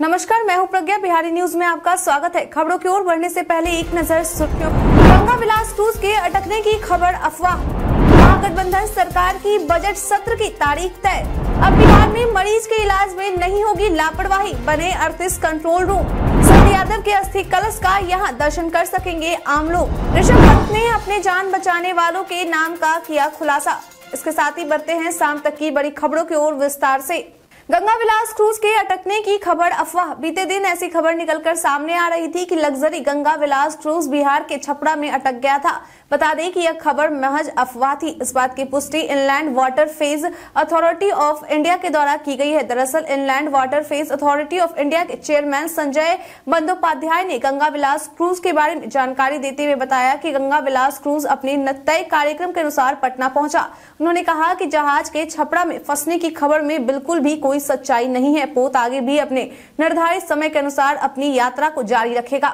नमस्कार मैं हूं प्रज्ञा बिहारी न्यूज में आपका स्वागत है खबरों की ओर बढ़ने से पहले एक नजर सुर्खियों गंगा विलास क्रूज के अटकने की खबर अफवाह महागठबंधन सरकार की बजट सत्र की तारीख तय अब बिहार में मरीज के इलाज में नहीं होगी लापरवाही बने अड़तीस कंट्रोल रूम सर यादव के अस्थि कलश का यहाँ दर्शन कर सकेंगे आम लोग ऋषभ पंत ने अपने जान बचाने वालों के नाम का किया खुलासा इसके साथ ही बढ़ते हैं शाम तक की बड़ी खबरों की ओर विस्तार ऐसी गंगा विलास क्रूज के अटकने की खबर अफवाह बीते दिन ऐसी खबर निकलकर सामने आ रही थी कि लग्जरी गंगा विलास क्रूज बिहार के छपरा में अटक गया था बता दें कि यह खबर महज अफवाह थी इस बात की पुष्टि inland water ways authority of India के द्वारा की गई है दरअसल inland water ways authority of India के चेयरमैन संजय बंदोपाध्याय ने गंगा विलास क्रूज के बारे में जानकारी देते हुए बताया कि गंगा विलास क्रूज अपने तय कार्यक्रम के अनुसार पटना पहुंचा उन्होंने कहा कि जहाज के छपरा में फंसने की खबर में बिल्कुल भी कोई सच्चाई नहीं है पोत आगे भी अपने निर्धारित समय के अनुसार अपनी यात्रा को जारी रखेगा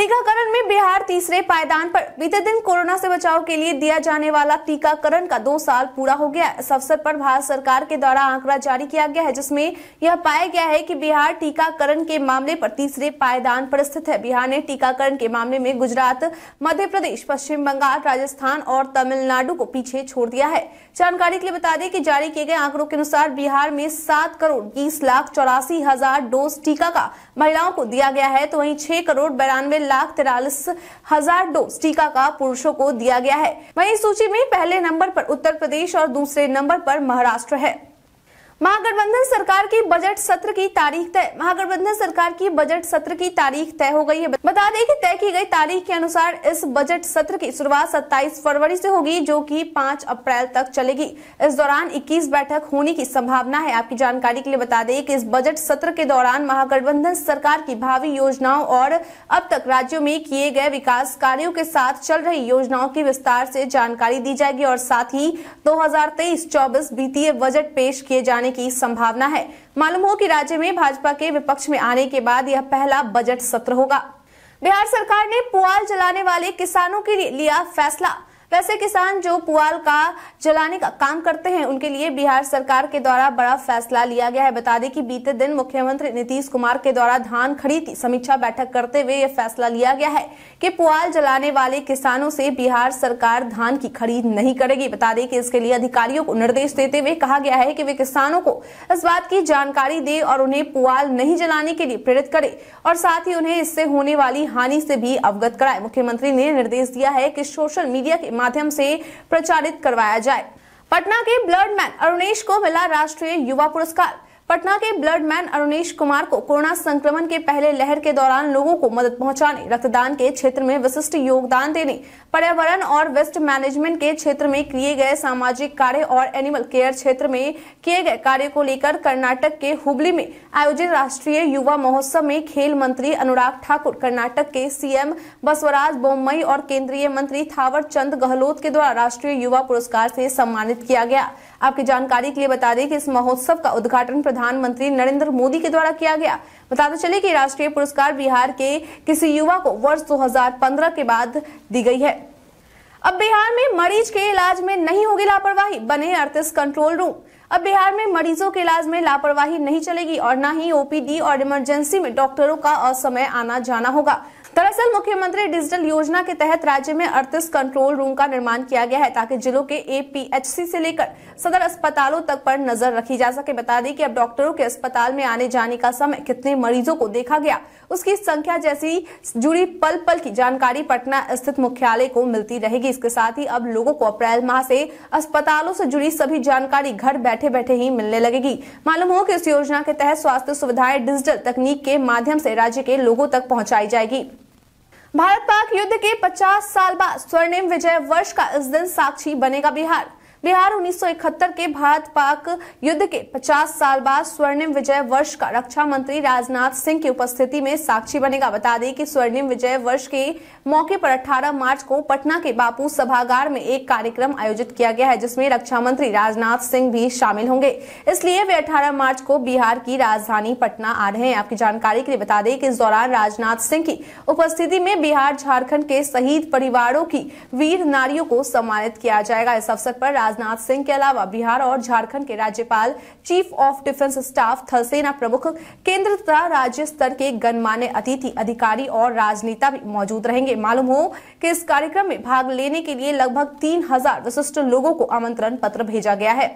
टीकाकरण में बिहार तीसरे पायदान पर बीते दिन कोरोना से बचाव के लिए दिया जाने वाला टीकाकरण का दो साल पूरा हो गया इस अवसर पर भारत सरकार के द्वारा आंकड़ा जारी किया गया है जिसमें यह पाया गया है कि बिहार टीकाकरण के मामले पर तीसरे पायदान पर स्थित है बिहार ने टीकाकरण के मामले में गुजरात मध्य प्रदेश पश्चिम बंगाल राजस्थान और तमिलनाडु को पीछे छोड़ दिया है जानकारी के लिए बता दें कि जारी किए गए आंकड़ों के अनुसार बिहार में सात करोड़ बीस लाख चौरासी हजार डोज टीका का महिलाओं को दिया गया है तो वहीं छह करोड़ बयानवे लाख तिरालीस हजार डोज टीका का पुरुषों को दिया गया है वहीं सूची में पहले नंबर पर उत्तर प्रदेश और दूसरे नंबर पर महाराष्ट्र है महागठबंधन सरकार की बजट सत्र की तारीख तय महागठबंधन सरकार की बजट सत्र की तारीख तय हो गई है बता दें कि तय की गई तारीख के अनुसार इस बजट सत्र की शुरुआत 27 फरवरी से होगी जो कि 5 अप्रैल तक चलेगी इस दौरान 21 बैठक होने की संभावना है आपकी जानकारी के लिए बता दें कि इस बजट सत्र के दौरान महागठबंधन सरकार की भावी योजनाओं और अब तक राज्यों में किए गए विकास कार्यो के साथ चल रही योजनाओं की विस्तार से जानकारी दी जाएगी और साथ ही दो हजार तेईस वित्तीय बजट पेश किए जाने आने की संभावना है मालूम हो कि राज्य में भाजपा के विपक्ष में आने के बाद यह पहला बजट सत्र होगा बिहार सरकार ने पुआल जलाने वाले किसानों के लिए लिया फैसला वैसे किसान जो पुआल का जलाने का काम करते हैं उनके लिए बिहार सरकार के द्वारा बड़ा फैसला लिया गया है बता दें कि बीते दिन मुख्यमंत्री नीतीश कुमार के द्वारा धान खरीद समीक्षा बैठक करते हुए यह फैसला लिया गया है कि पुआल जलाने वाले किसानों से बिहार सरकार धान की खरीद नहीं करेगी बता दें कि इसके लिए अधिकारियों को निर्देश देते हुए कहा गया है कि वे किसानों को इस बात की जानकारी दे और उन्हें पुआल नहीं जलाने के लिए प्रेरित करे और साथ ही उन्हें इससे होने वाली हानि से भी अवगत कराए मुख्यमंत्री ने निर्देश दिया है कि सोशल मीडिया के माध्यम से प्रचारित करवाया जाए पटना के ब्लड मैन अरुणेश को मिला राष्ट्रीय युवा पुरस्कार पटना के ब्लड मैन अरुणेश कुमार को कोरोना संक्रमण के पहले लहर के दौरान लोगों को मदद पहुंचाने रक्तदान के क्षेत्र में विशिष्ट योगदान देने पर्यावरण और वेस्ट मैनेजमेंट के क्षेत्र में किए गए सामाजिक कार्य और एनिमल केयर क्षेत्र में किए गए कार्य को लेकर कर्नाटक के हुबली में आयोजित राष्ट्रीय युवा महोत्सव में खेल मंत्री अनुराग ठाकुर कर्नाटक के सीएम बसवराज बोमई और केंद्रीय मंत्री थावर चंद गहलोत के द्वारा राष्ट्रीय युवा पुरस्कार से सम्मानित किया गया आपकी जानकारी के लिए बता दें कि इस महोत्सव का उद्घाटन प्रधानमंत्री नरेंद्र मोदी के द्वारा किया गया बताते चले कि राष्ट्रीय पुरस्कार बिहार के किसी युवा को वर्ष 2015 के बाद दी गई है अब बिहार में मरीज के इलाज में नहीं होगी लापरवाही बने अड़तीस कंट्रोल रूम अब बिहार में मरीजों के इलाज में लापरवाही नहीं चलेगी और न ही ओपीडी और इमरजेंसी में डॉक्टरों का असमय आना जाना होगा दरअसल मुख्यमंत्री डिजिटल योजना के तहत राज्य में अड़तीस कंट्रोल रूम का निर्माण किया गया है ताकि जिलों के एपीएचसी से लेकर सदर अस्पतालों तक पर नजर रखी जा सके बता दें कि अब डॉक्टरों के अस्पताल में आने जाने का समय कितने मरीजों को देखा गया उसकी संख्या जैसी जुड़ी पल पल की जानकारी पटना स्थित मुख्यालय को मिलती रहेगी इसके साथ ही अब लोगों को अप्रैल माह से अस्पतालों से जुड़ी सभी जानकारी घर बैठे बैठे ही मिलने लगेगी मालूम हो कि इस योजना के तहत स्वास्थ्य सुविधाएं डिजिटल तकनीक के माध्यम से राज्य के लोगों तक पहुंचाई जाएगी भारत पाक युद्ध के 50 साल बाद स्वर्णिम विजय वर्ष का इस दिन साक्षी बनेगा बिहार बिहार 1971 के भारत पाक युद्ध के 50 साल बाद स्वर्णिम विजय वर्ष का रक्षा मंत्री राजनाथ सिंह की उपस्थिति में साक्षी बनेगा बता दें कि स्वर्णिम विजय वर्ष के मौके पर 18 मार्च को पटना के बापू सभागार में एक कार्यक्रम आयोजित किया गया है जिसमें रक्षा मंत्री राजनाथ सिंह भी शामिल होंगे इसलिए वे अठारह मार्च को बिहार की राजधानी पटना आ रहे हैं आपकी जानकारी के लिए बता दें कि इस दौरान राजनाथ सिंह की उपस्थिति में बिहार झारखंड के शहीद परिवारों की वीर नारियों को सम्मानित किया जाएगा इस अवसर पर राजनाथ सिंह के अलावा बिहार और झारखंड के राज्यपाल चीफ ऑफ डिफेंस स्टाफ थलसेना प्रमुख केंद्र तथा राज्य स्तर के गणमान्य अतिथि अधिकारी और राजनेता भी मौजूद रहेंगे मालूम हो कि इस कार्यक्रम में भाग लेने के लिए लगभग तीन हजार विशिष्ट लोगों को आमंत्रण पत्र भेजा गया है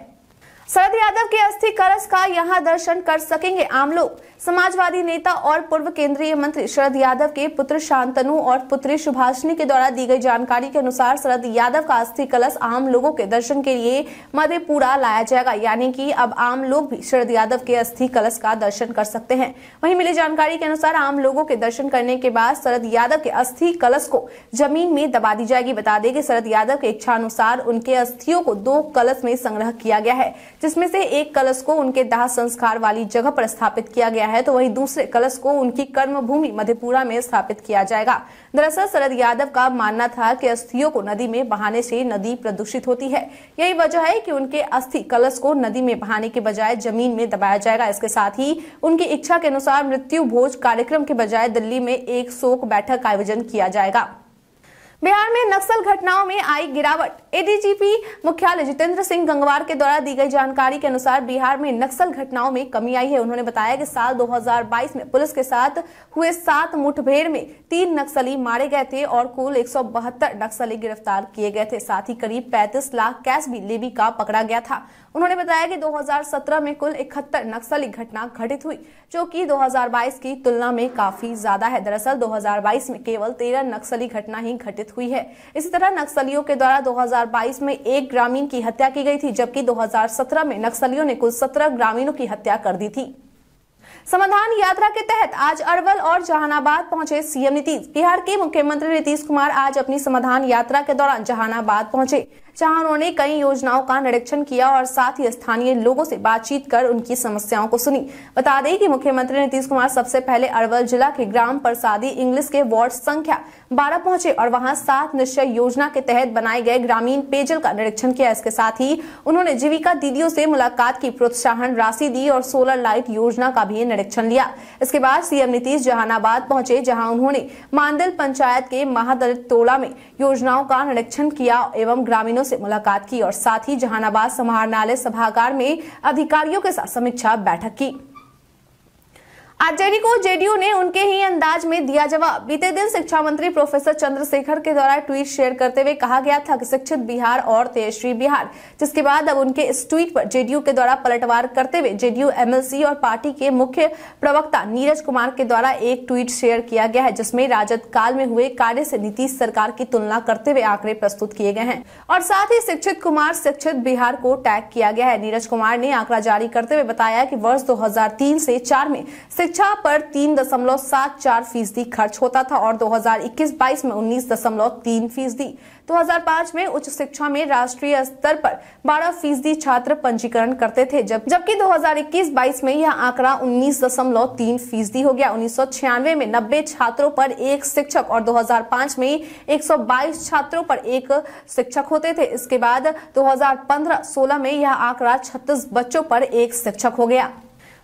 शरद यादव के अस्थि कलश का यहां दर्शन कर सकेंगे आम लोग समाजवादी नेता और पूर्व केंद्रीय मंत्री शरद यादव के पुत्र शांतनु और पुत्री सुभाषिनी के द्वारा दी गई जानकारी के अनुसार शरद यादव का अस्थि कलश आम लोगों के दर्शन के लिए मधेपुरा लाया जाएगा यानी कि अब आम लोग भी शरद यादव के अस्थि कलश का दर्शन कर सकते हैं वहीं मिली जानकारी के अनुसार आम लोगों के दर्शन करने के बाद शरद यादव के अस्थि कलश को जमीन में दबा दी जाएगी बता दें कि शरद यादव के इच्छा अनुसार उनके अस्थियों को दो कलश में संग्रह किया गया है जिसमें से एक कलश को उनके दाह संस्कार वाली जगह पर स्थापित किया गया है तो वहीं दूसरे कलश को उनकी कर्म भूमि मधेपुरा में स्थापित किया जाएगा दरअसल शरद यादव का मानना था कि अस्थियों को नदी में बहाने से नदी प्रदूषित होती है यही वजह है कि उनके अस्थि कलश को नदी में बहाने के बजाय जमीन में दबाया जाएगा इसके साथ ही उनकी इच्छा के अनुसार मृत्यु भोज कार्यक्रम के बजाय दिल्ली में एक शोक बैठक का आयोजन किया जाएगा बिहार में नक्सल घटनाओं में आई गिरावट एडीजीपी मुख्यालय जितेंद्र सिंह गंगवार के द्वारा दी गई जानकारी के अनुसार बिहार में नक्सल घटनाओं में कमी आई है उन्होंने बताया कि साल 2022 में पुलिस के साथ हुए सात मुठभेड़ में तीन नक्सली मारे गए थे और कुल एक नक्सली गिरफ्तार किए गए थे साथ ही करीब पैंतीस लाख कैश भी लेवी का पकड़ा गया था उन्होंने बताया कि 2017 में कुल इकहत्तर नक्सली घटना घटित हुई जो कि 2022 की तुलना में काफी ज्यादा है दरअसल 2022 में केवल 13 नक्सली घटना ही घटित हुई है इसी तरह नक्सलियों के द्वारा 2022 में एक ग्रामीण की हत्या की गई थी जबकि 2017 में नक्सलियों ने कुल सत्रह ग्रामीणों की हत्या कर दी थी समाधान यात्रा के तहत आज अरवल और जहानाबाद पहुंचे सीएम नीतीश बिहार के मुख्यमंत्री नीतीश कुमार आज अपनी समाधान यात्रा के दौरान जहानाबाद पहुंचे जहां उन्होंने कई योजनाओं का निरीक्षण किया और साथ ही स्थानीय लोगों से बातचीत कर उनकी समस्याओं को सुनी बता दें कि मुख्यमंत्री नीतीश कुमार सबसे पहले अरवल जिला के ग्राम प्रसादी इंग्लिश के वार्ड संख्या बारह पहुंचे और वहां सात निश्चय योजना के तहत बनाए गए ग्रामीण पेयजल का निरीक्षण किया इसके साथ ही उन्होंने जीविका दीदियों से मुलाकात की प्रोत्साहन राशि दी और सोलर लाइट योजना का भी निरीक्षण लिया इसके बाद सीएम नीतीश जहानाबाद पहुंचे जहां उन्होंने मांडल पंचायत के महादलित टोला में योजनाओं का निरीक्षण किया एवं ग्रामीणों अधिकारियों से मुलाकात की और साथ ही जहानाबाद समाहरणालय सभागार में अधिकारियों के साथ समीक्षा बैठक की आरजेडी को जेडीयू ने उनके ही अंदाज में दिया जवाब बीते दिन शिक्षा मंत्री प्रोफेसर चंद्रशेखर के द्वारा ट्वीट शेयर करते हुए कहा गया था कि शिक्षित बिहार और तेजस्वी बिहार जिसके बाद अब उनके इस ट्वीट पर जेडीयू के द्वारा पलटवार करते हुए जेडीयू एमएलसी और पार्टी के मुख्य प्रवक्ता नीरज कुमार के द्वारा एक ट्वीट शेयर किया गया है जिसमे राजद काल में हुए कार्य से नीतीश सरकार की तुलना करते हुए आंकड़े प्रस्तुत किए गए हैं और साथ ही शिक्षित कुमार शिक्षित बिहार को टैग किया गया है नीरज कुमार ने आंकड़ा जारी करते हुए बताया की वर्ष दो से चार में शिक्षा पर तीन दशमलव सात चार फीसदी खर्च होता था और 2021-22 में उन्नीस दशमलव तीन फीसदी दो में उच्च शिक्षा में राष्ट्रीय स्तर पर 12 फीसदी छात्र पंजीकरण करते थे जब जबकि 2021-22 में यह आंकड़ा उन्नीस दशमलव तीन फीसदी हो गया उन्नीस में 90 छात्रों पर एक शिक्षक और 2005 में 122 छात्रों पर एक शिक्षक होते थे इसके बाद 2015-16 में यह आंकड़ा छत्तीस बच्चों पर एक शिक्षक हो गया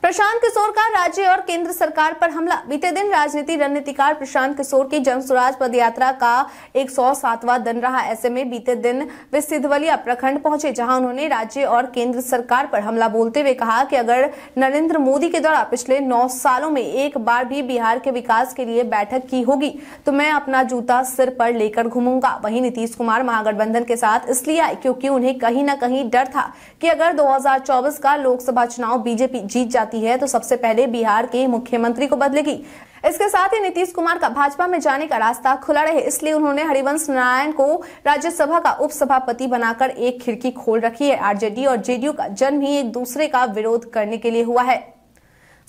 प्रशांत किशोर का राज्य और केंद्र सरकार पर हमला बीते दिन राजनीति रणनीतिकार प्रशांत किशोर की जन स्वराज पद यात्रा का 107वां दिन रहा ऐसे में बीते दिन वे सिद्धवलिया प्रखंड पहुंचे जहां उन्होंने राज्य और केंद्र सरकार पर हमला बोलते हुए कहा कि अगर नरेंद्र मोदी के द्वारा पिछले नौ सालों में एक बार भी बिहार के विकास के लिए बैठक की होगी तो मैं अपना जूता सिर पर लेकर घूमूंगा वही नीतीश कुमार महागठबंधन के साथ इसलिए आए क्योंकि उन्हें कहीं न कहीं डर था कि अगर दो का लोकसभा चुनाव बीजेपी जीत जाता जाती है तो सबसे पहले बिहार के मुख्यमंत्री को बदलेगी इसके साथ ही नीतीश कुमार का भाजपा में जाने का रास्ता खुला रहे इसलिए उन्होंने हरिवंश नारायण को राज्यसभा का उपसभापति बनाकर एक खिड़की खोल रखी है आरजेडी और जेडीयू का जन्म ही एक दूसरे का विरोध करने के लिए हुआ है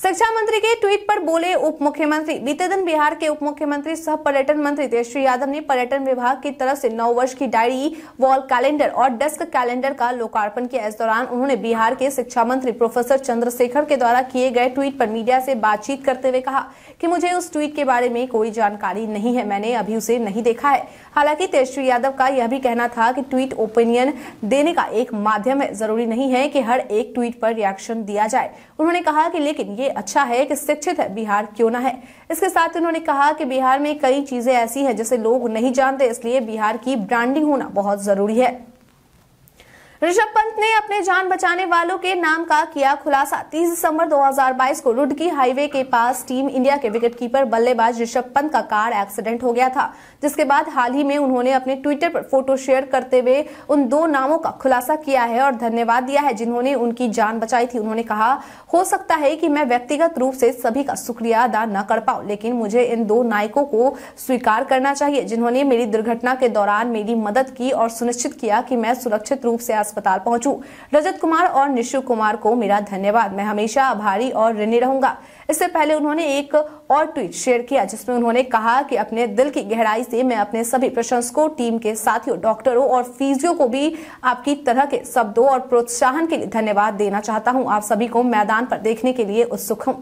शिक्षा मंत्री के ट्वीट पर बोले उप मुख्यमंत्री बीते दिन बिहार के उप मुख्यमंत्री सह पर्यटन मंत्री तेजस्वी यादव ने पर्यटन विभाग की तरफ से नौ वर्ष की डायरी वॉल कैलेंडर और डेस्क कैलेंडर का लोकार्पण किया इस दौरान उन्होंने बिहार के शिक्षा मंत्री प्रोफेसर चंद्रशेखर के द्वारा किए गए ट्वीट पर मीडिया से बातचीत करते हुए कहा कि मुझे उस ट्वीट के बारे में कोई जानकारी नहीं है मैंने अभी उसे नहीं देखा है हालांकि तेजस्वी यादव का यह भी कहना था कि ट्वीट ओपिनियन देने का एक माध्यम है जरूरी नहीं है कि हर एक ट्वीट पर रिएक्शन दिया जाए उन्होंने कहा कि लेकिन ये अच्छा है कि शिक्षित है बिहार क्यों ना है इसके साथ उन्होंने कहा कि बिहार में कई चीजें ऐसी हैं जिसे लोग नहीं जानते इसलिए बिहार की ब्रांडिंग होना बहुत जरूरी है ऋषभ पंत ने अपने जान बचाने वालों के नाम का किया खुलासा 30 दिसंबर 2022 को रुडकी हाईवे के पास टीम इंडिया के विकेटकीपर बल्लेबाज ऋषभ पंत का कार एक्सीडेंट हो गया था जिसके बाद हाल ही में उन्होंने अपने ट्विटर पर फोटो शेयर करते हुए उन दो नामों का खुलासा किया है और धन्यवाद दिया है जिन्होंने उनकी जान बचाई थी उन्होंने कहा हो सकता है कि मैं व्यक्तिगत रूप से सभी का शुक्रिया अदा न कर पाऊँ लेकिन मुझे इन दो नायकों को स्वीकार करना चाहिए जिन्होंने मेरी दुर्घटना के दौरान मेरी मदद की और सुनिश्चित किया कि मैं सुरक्षित रूप से अस्पताल पहुंचूं रजत कुमार और निशु कुमार को मेरा धन्यवाद मैं हमेशा आभारी और ऋणी रहूंगा इससे पहले उन्होंने एक और ट्वीट शेयर किया जिसमें उन्होंने कहा कि अपने दिल की गहराई से मैं अपने सभी प्रशंसकों टीम के साथियों डॉक्टरों और फिजियो को भी आपकी तरह के शब्दों और प्रोत्साहन के लिए धन्यवाद देना चाहता हूँ आप सभी को मैदान पर देखने के लिए उत्सुक हूँ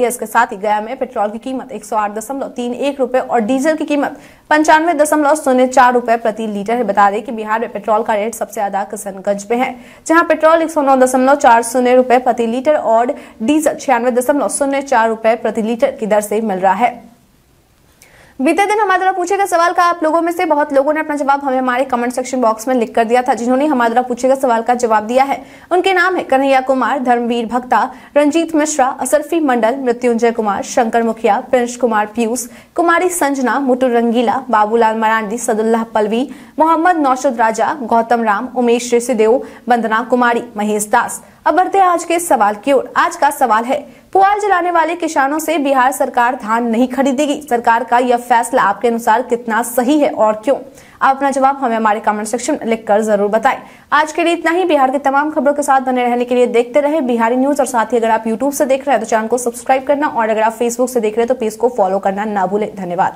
है इसके साथ ही गया में पेट्रोल की कीमत एक सौ आठ दशमलव तीन एक रूपए और डीजल की कीमत पंचानवे दशमलव शून्य चार रूपए प्रति लीटर है बता दें कि बिहार में पेट्रोल का रेट सबसे ज्यादा किशनगंज में है जहां पेट्रोल एक सौ नौ दशमलव चार शून्य रूपए प्रति लीटर और डीजल छियानवे दशमलव शून्य चार रूपए प्रति लीटर की दर से मिल रहा है बीते दिन हमारे द्वारा पूछे गए सवाल का आप लोगों में से बहुत लोगों ने अपना जवाब हमें हमारे कमेंट सेक्शन बॉक्स में लिख कर दिया था जिन्होंने हमारे द्वारा पूछे गए सवाल का जवाब दिया है उनके नाम है कन्हैया कुमार धर्मवीर भक्ता रंजीत मिश्रा असरफी मंडल मृत्युंजय कुमार शंकर मुखिया प्रिंस कुमार पीयूष कुमारी संजना मुटुर रंगीला बाबूलाल मरांडी सदुल्लाह पलवी मोहम्मद नौशद राजा गौतम राम उमेश ऋषिदेव वंदना कुमारी महेश दास अब बढ़ते हैं आज के सवाल की ओर आज का सवाल है पुआल जलाने वाले किसानों से बिहार सरकार धान नहीं खरीदेगी सरकार का यह फैसला आपके अनुसार कितना सही है और क्यों आप अपना जवाब हमें हमारे कमेंट सेक्शन में लिखकर जरूर बताएं आज के लिए इतना ही बिहार के तमाम खबरों के साथ बने रहने के लिए देखते रहे बिहारी न्यूज और साथ ही अगर आप यूट्यूब से देख रहे हैं तो चैनल को सब्सक्राइब करना और अगर आप फेसबुक से देख रहे हैं तो पेज को फॉलो करना ना भूले धन्यवाद